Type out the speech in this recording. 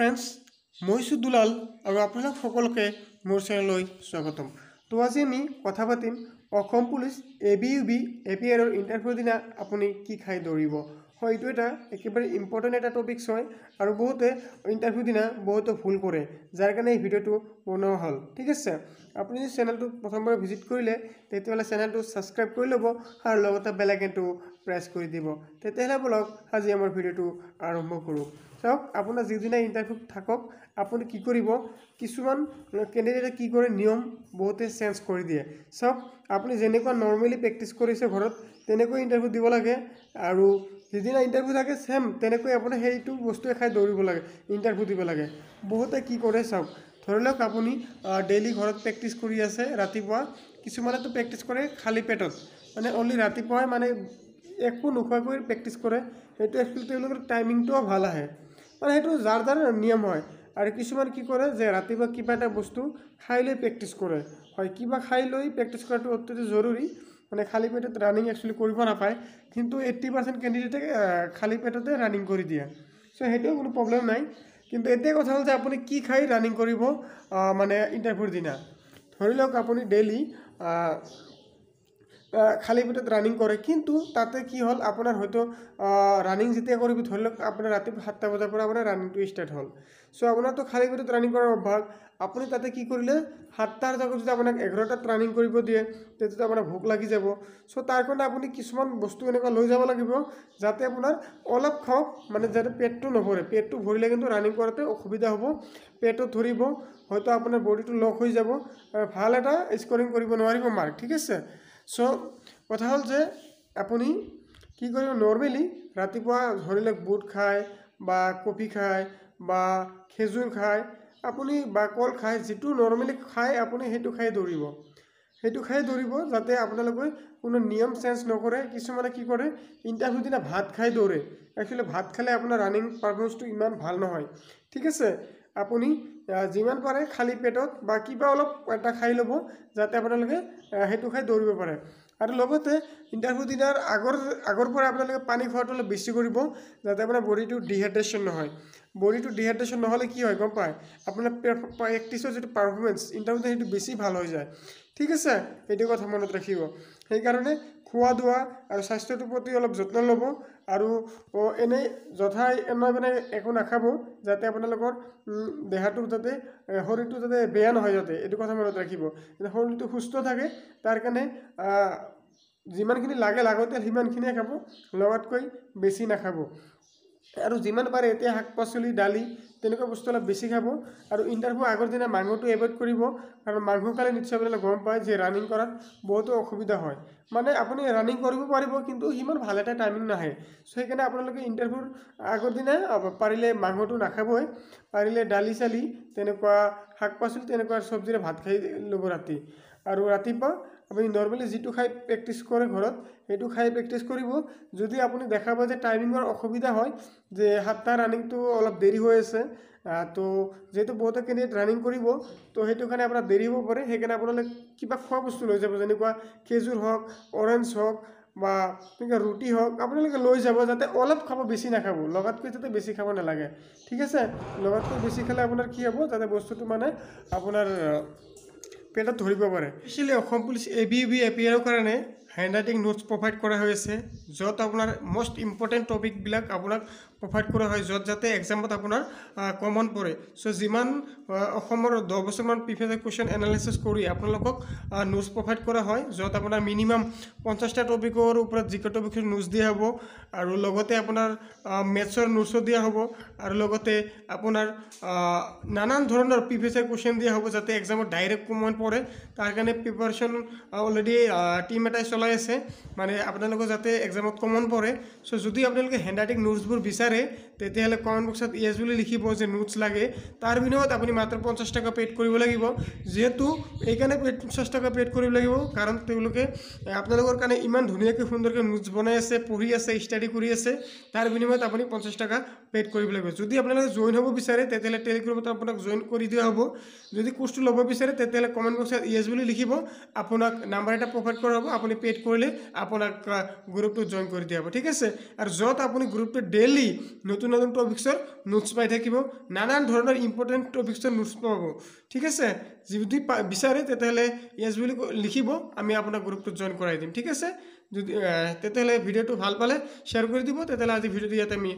friends মই দুলাল আৰু আপোনালোক সকলোকে মোৰ চেনেললৈ স্বাগতম তো আজি আমি কথা পাতিম Assam police A B U B A P আৰৰ ইণ্টাৰভিউৰ দিনা আপুনি কি খাই দৌৰিব হয় এইটো এটা একেবাৰে ইম্পৰ্টেণ্ট এটা টপিকছ হয় আৰু বহুতে ইণ্টাৰভিউ দিনা বহুতে ভুল কৰে যাৰ কাৰণে এই ভিডিঅ'টো বনোৱা হ'ল ঠিক আছে আপুনি যদি চেনেলটো প্ৰথমবাৰ ভিজিট কৰিলে তেতিয়াহ'লে চেনেলটো ছাবস্ক্ৰাইব কৰি ল'ব আৰু লগতে বেলেগ প্ৰেছ কৰি দিব তেতিয়াহ'লে বলক আজি আমাৰ ভিডিঅ'টো আৰম্ভ কৰোঁ চাওক আপোনাৰ যিদিনা ইণ্টাৰভিউ থাকক আপুনি কি কৰিব কিছুমান কেণ্ডিডেটে কি কৰে নিয়ম বহুতে চেঞ্জ কৰি দিয়ে চাওক আপুনি যেনেকুৱা নৰ্মেলি প্ৰেক্টিছ কৰিছে ঘৰত তেনেকৈ ইণ্টাৰভিউ দিব লাগে আৰু যিদিনা ইণ্টাৰভিউ থাকে ছেম তেনেকৈ আপুনি সেইটো বস্তুৱে খাই দৌৰিব লাগে ইণ্টাৰভিউ দিব লাগে বহুতে কি কৰে চাওক ধৰি লওক আপুনি ডেইলি ঘৰত প্ৰেক্টিছ কৰি আছে ৰাতিপুৱা কিছুমানেতো প্ৰেক্টিছ কৰে খালী পেটত মানে অনলি ৰাতিপুৱাই মানে একো নোখোৱাকৈ প্ৰেক্টিছ কৰে সেইটো এক্সুৱেলি তেওঁলোকৰ টাইমিংটোও ভাল আহে মানে সেইটো যাৰ যাৰ নিয়ম হয় আৰু কিছুমান কি কৰে যে ৰাতিপুৱা কিবা এটা বস্তু খাই লৈ প্ৰেক্টিছ কৰে হয় কিবা খাই লৈ প্ৰেক্টিছ কৰাটো অত্যন্ত জৰুৰী মানে খালি পেটত ৰানিং একচুৱেলি কৰিব নাপায় কিন্তু এইট্টি পাৰ্চেণ্ট কেণ্ডিডেটে খালি পেটতে ৰানিং কৰি দিয়ে চ' সেইটোও কোনো প্ৰব্লেম নাই কিন্তু এতিয়া কথা হ'ল যে আপুনি কি খাই ৰানিং কৰিব মানে ইণ্টাৰভিউৰ দিনা ধৰি লওক আপুনি ডেইলি খালী পেটত ৰানিং কৰে কিন্তু তাতে কি হ'ল আপোনাৰ হয়তো ৰানিং যেতিয়া কৰিব ধৰি লওক আপোনাৰ ৰাতিপুৱা সাতটা বজাৰ পৰা আপোনাৰ ৰানিংটো ষ্টাৰ্ট হ'ল চ' আপোনাৰতো খালী পেটত ৰানিং কৰাৰ অভ্যাস আপুনি তাতে কি কৰিলে সাতটাৰ জাগত যদি আপোনাক এঘাৰটাত ৰানিং কৰিব দিয়ে তেতিয়া আপোনাৰ ভোক লাগি যাব চ' তাৰ কাৰণে আপুনি কিছুমান বস্তু এনেকুৱা লৈ যাব লাগিব যাতে আপোনাৰ অলপ খাওক মানে যাতে পেটটো নভৰে পেটটো ভৰিলে কিন্তু ৰানিং কৰোঁতে অসুবিধা হ'ব পেটত ধৰিব হয়তো আপোনাৰ বডিটো লক হৈ যাব ভাল এটা স্কৰিং কৰিব নোৱাৰিব মাৰ্ক ঠিক আছে চ' কথা হ'ল যে আপুনি কি কৰিব নৰ্মেলি ৰাতিপুৱা ধৰি লওক বুট খায় বা কফি খায় বা খেজুৰ খায় আপুনি বা কল খায় যিটো নৰ্মেলি খায় আপুনি সেইটো খাই দৌৰিব সেইটো খাই দৌৰিব যাতে আপোনালোকে কোনো নিয়ম চেঞ্জ নকৰে কিছুমানে কি কৰে ইণ্টাৰভিউ দিনা ভাত খাই দৌৰে একচুৱেলি ভাত খালে আপোনাৰ ৰানিং পাৰফৰ্মেঞ্চটো ইমান ভাল নহয় ঠিক আছে আপুনি যিমান পাৰে খালী পেটত বা কিবা অলপ এটা খাই ল'ব যাতে আপোনালোকে সেইটো খাই দৌৰিব পাৰে আৰু লগতে ইণ্টাৰভিউ দিনাৰ আগৰ আগৰ পৰা আপোনালোকে পানী খোৱাটো অলপ বেছি কৰিব যাতে আপোনাৰ বডিটো ডিহাইড্ৰেশ্যন নহয় বডিটো ডিহাইড্ৰেশ্যন নহ'লে কি হয় গম পায় আপোনাৰ প্ৰেক্টিছৰ যিটো পাৰফৰ্মেঞ্চ ইণ্টাৰভিউ দিনা সেইটো বেছি ভাল হৈ যায় ঠিক আছে সেইটো কথা মনত ৰাখিব সেইকাৰণে খোৱা দোৱা আৰু স্বাস্থ্যটোৰ প্ৰতি অলপ যত্ন ল'ব আৰু এনেই যথাই এনেই মানে একো নাখাব যাতে আপোনালোকৰ দেহাটো যাতে শৰীৰটো যাতে বেয়া নহয় যাতে এইটো কথা মনত ৰাখিব শৰীৰটো সুস্থ থাকে তাৰ কাৰণে যিমানখিনি লাগে লাগতে সিমানখিনিয়ে খাব লগতকৈ বেছি নাখাব আৰু যিমান পাৰে এতিয়া শাক পাচলি দালি তেনেকুৱা বস্তু অলপ বেছি খাব আৰু ইণ্টাৰভিউ আগৰ দিনা মাংসটো এভইড কৰিব কাৰণ মাংস খালে নিশ্চয় আপোনালোকে গম পায় যে ৰানিং কৰাত বহুতো অসুবিধা হয় মানে আপুনি ৰানিং কৰিব পাৰিব কিন্তু সিমান ভাল এটা টাইমিং নাহে চ' সেইকাৰণে আপোনালোকে ইণ্টাৰভিউৰ আগৰ দিনা পাৰিলে মাংসটো নাখাবই পাৰিলে দালি চালি তেনেকুৱা শাক পাচলি তেনেকুৱা চব্জিৰে ভাত খাই ল'ব ৰাতি আৰু ৰাতিপুৱা আপুনি নৰ্মেলি যিটো খাই প্ৰেক্টিচ কৰে ঘৰত সেইটো খাই প্ৰেক্টিচ কৰিব যদি আপুনি দেখা পায় যে টাইমিঙৰ অসুবিধা হয় যে সাতটা ৰানিংটো অলপ দেৰি হৈ আছে তো যিহেতু বহুতে কেণ্ডিডেট ৰানিং কৰিব তো সেইটো কাৰণে আপোনাৰ দেৰি হ'ব পাৰে সেইকাৰণে আপোনালোকে কিবা খোৱা বস্তু লৈ যাব যেনেকুৱা খেজুৰ হওক অৰেঞ্জ হওক বা তেনেকৈ ৰুটি হওক আপোনালোকে লৈ যাব যাতে অলপ খাব বেছি নাখাব লগাতকৈ যাতে বেছি খাব নালাগে ঠিক আছে লগাতকৈ বেছি খালে আপোনাৰ কি হ'ব যাতে বস্তুটো মানে আপোনাৰ পেটত ধৰিব পাৰে especially Assam police A B V এপিয়াৰৰ কাৰণে হেণ্ডৰাইটিং নোটছ প্ৰভাইড কৰা হৈছে য'ত আপোনাৰ মষ্ট ইম্পৰ্টেণ্ট টপিকবিলাক আপোনাক প্ৰভাইড কৰা হয় য'ত যাতে এক্সামত আপোনাৰ কমন পৰে চ' যিমান অসমৰ দহ বছৰমান প্ৰিফেচাৰ কুৱেশ্যন এনালাইচিছ কৰি আপোনালোকক নোটছ প্ৰভাইড কৰা হয় য'ত আপোনাৰ মিনিমাম পঞ্চাছটা টপিকৰ ওপৰত যিকেইটা টপিকৰ নোটছ দিয়া হ'ব আৰু লগতে আপোনাৰ মেথছৰ নোটছো দিয়া হ'ব আৰু লগতে আপোনাৰ নানান ধৰণৰ প্ৰিফেচাৰ কুৱেশ্যন দিয়া হ'ব যাতে এক্সামত ডাইৰেক্ট কমন পৰে তাৰ কাৰণে প্ৰিপাৰেশ্যন অলৰেডি টীম এটাই চলে চলাই আছে মানে আপোনালোকৰ যাতে এক্সামত কমন পৰে চ' যদি আপোনালোকে হেণ্ডৰাইটিং নোটছবোৰ বিচাৰে তেতিয়াহ'লে কমেণ্ট বক্সত ইয়েছ বুলি লিখিব যে নোটছ লাগে তাৰ বিনিময়ত আপুনি মাত্ৰ পঞ্চাছ টকা পেইড কৰিব লাগিব যিহেতু এইকাৰণে পঞ্চাছ টকা পেইড কৰিব লাগিব কাৰণ তেওঁলোকে আপোনালোকৰ কাৰণে ইমান ধুনীয়াকৈ সুন্দৰকৈ নোটছ বনাই আছে পঢ়ি আছে ষ্টাডি কৰি আছে তাৰ বিনিময়ত আপুনি পঞ্চাছ টকা পেইড কৰিব লাগিব যদি আপোনালোকে জইন হ'ব বিচাৰে তেতিয়াহ'লে টেলিগ্ৰামত আপোনাক জইন কৰি দিয়া হ'ব যদি কোৰ্চটো ল'ব বিচাৰে তেতিয়াহ'লে কমেণ্ট বক্সত ইয়েছ বুলি লিখিব আপোনাক নাম্বাৰ এটা প্ৰভাইড কৰা হ'ব আপুনি পে পেইড করলে আপনার গ্রুপটো জয়েন করে দিয়াব ঠিক আছে আর যত আপনি গ্রুপটো ডেইলি নতুন নতুন টপিক্সর নোটস পাই থাকিব নানান ধরনের ইম্পর্টেন্ট টপিক্সর নোটস পাব ঠিক আছে যদি বিচারে তাহলে ইয়েস বলে লিখব আমি আপনার গ্রুপটো জয়েন করাই দিম ঠিক আছে যদি তাহলে ভিডিওটি ভাল পালে শেয়ার করে দিব তাহলে আজ ভিডিওটি ইয়াতে আমি